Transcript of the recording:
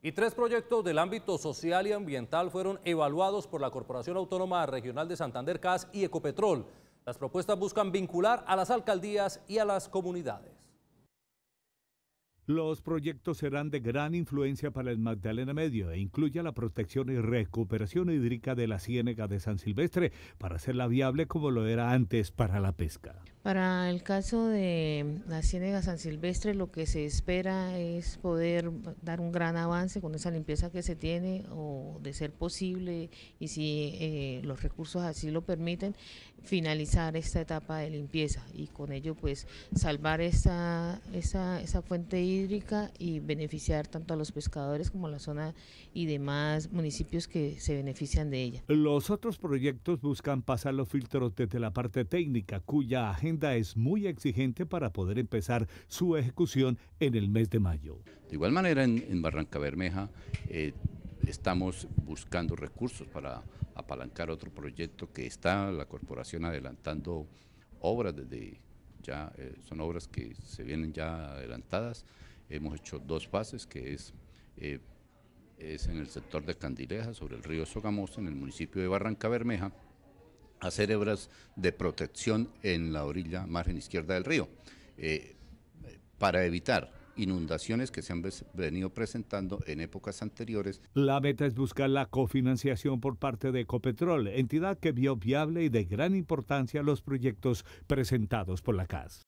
Y tres proyectos del ámbito social y ambiental fueron evaluados por la Corporación Autónoma Regional de Santander CAS y Ecopetrol. Las propuestas buscan vincular a las alcaldías y a las comunidades. Los proyectos serán de gran influencia para el Magdalena Medio e incluye la protección y recuperación hídrica de la ciénega de San Silvestre para hacerla viable como lo era antes para la pesca. Para el caso de la Ciénega San Silvestre, lo que se espera es poder dar un gran avance con esa limpieza que se tiene, o de ser posible, y si eh, los recursos así lo permiten, finalizar esta etapa de limpieza y con ello, pues, salvar esa, esa, esa fuente hídrica y beneficiar tanto a los pescadores como a la zona y demás municipios que se benefician de ella. Los otros proyectos buscan pasar los filtros desde la parte técnica, cuya agenda es muy exigente para poder empezar su ejecución en el mes de mayo. De igual manera, en, Barranca Bermeja eh, estamos buscando recursos para apalancar otro proyecto que está la corporación adelantando obras desde ya, eh, son obras que se vienen ya adelantadas. Hemos hecho dos fases, que es... Eh, es en el sector de Candileja, sobre el río Sogamoso, en el municipio de Barranca Bermeja, hacer hebras de protección en la orilla margen izquierda del río, eh, para evitar inundaciones que se han venido presentando en épocas anteriores. La meta es buscar la cofinanciación por parte de Ecopetrol, entidad que vio viable y de gran importancia los proyectos presentados por la CAS.